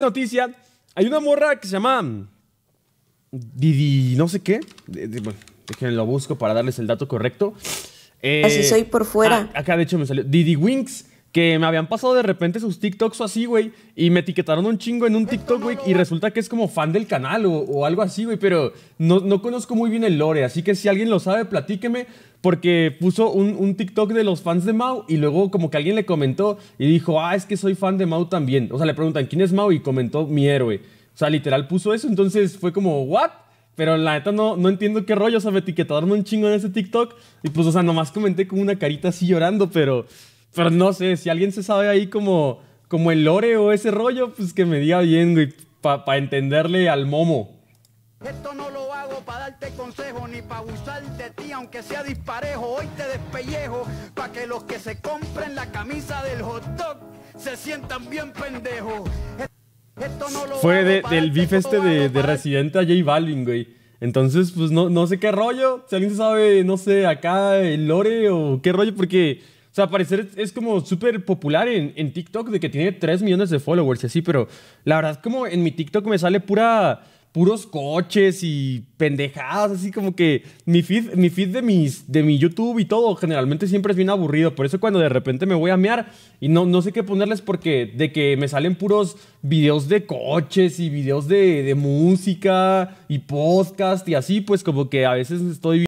noticia, hay una morra que se llama Didi, no sé qué. déjenme lo busco para darles el dato correcto. Así eh, soy por fuera. Ah, acá de hecho me salió Didi Winks que me habían pasado de repente sus TikToks o así, güey, y me etiquetaron un chingo en un TikTok, güey, y resulta que es como fan del canal o, algo así, güey, pero no, conozco muy bien el lore, así que si alguien lo sabe, platíqueme, porque puso un, TikTok de los fans de Mau y luego como que alguien le comentó y dijo, ah, es que soy fan de Mau también. O sea, le preguntan, ¿quién es Mau? Y comentó, mi héroe. O sea, literal puso eso, entonces fue como, ¿what? Pero la neta no, no entiendo qué rollo, o sea, me etiquetaron un chingo en ese TikTok y pues, o sea, nomás comenté con una carita así llorando, pero... Pero no sé, si alguien se sabe ahí como, como el lore o ese rollo, pues que me diga bien, güey, para entenderle al momo. Esto no lo hago para darte consejo ni para abusar de ti, aunque sea disparejo. Hoy te despellejo para que los que se compren la camisa del hot dog se sientan bien pendejo. Esto no lo Fue del beef este de, de Residente a Balvin, güey. Entonces, pues no, no sé qué rollo. Si alguien se sabe, no sé, acá el lore o qué rollo, porque sea, parecer es, como súper popular en, TikTok de que tiene 3 millones de followers y así, pero la verdad es como en mi TikTok me sale pura puros coches y pendejadas, así como que mi feed, mi feed de, mis, de mi YouTube y todo generalmente siempre es bien aburrido. Por eso cuando de repente me voy a mear y no, no sé qué ponerles porque de que me salen puros videos de coches y videos de, de música y podcast y así, pues como que a veces estoy...